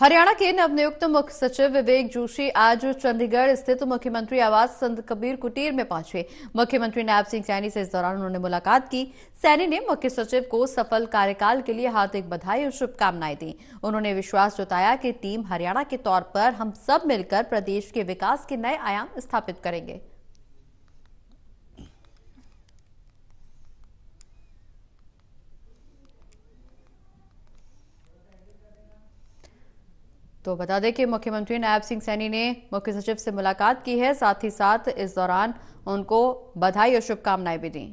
हरियाणा के नवनियुक्त मुख्य सचिव विवेक जोशी आज चंडीगढ़ स्थित मुख्यमंत्री आवास संत कबीर कुटीर में पहुंचे मुख्यमंत्री नायब सिंह सैनी से इस दौरान उन्होंने मुलाकात की सैनी ने मुख्य सचिव को सफल कार्यकाल के लिए हार्दिक बधाई और शुभकामनाएं दी उन्होंने विश्वास जताया कि टीम हरियाणा के तौर पर हम सब मिलकर प्रदेश के विकास के नए आयाम स्थापित करेंगे तो बता दें कि मुख्यमंत्री नायब सिंह सैनी ने मुख्य सचिव से मुलाकात की है साथ ही साथ इस दौरान उनको बधाई और शुभकामनाएं भी दी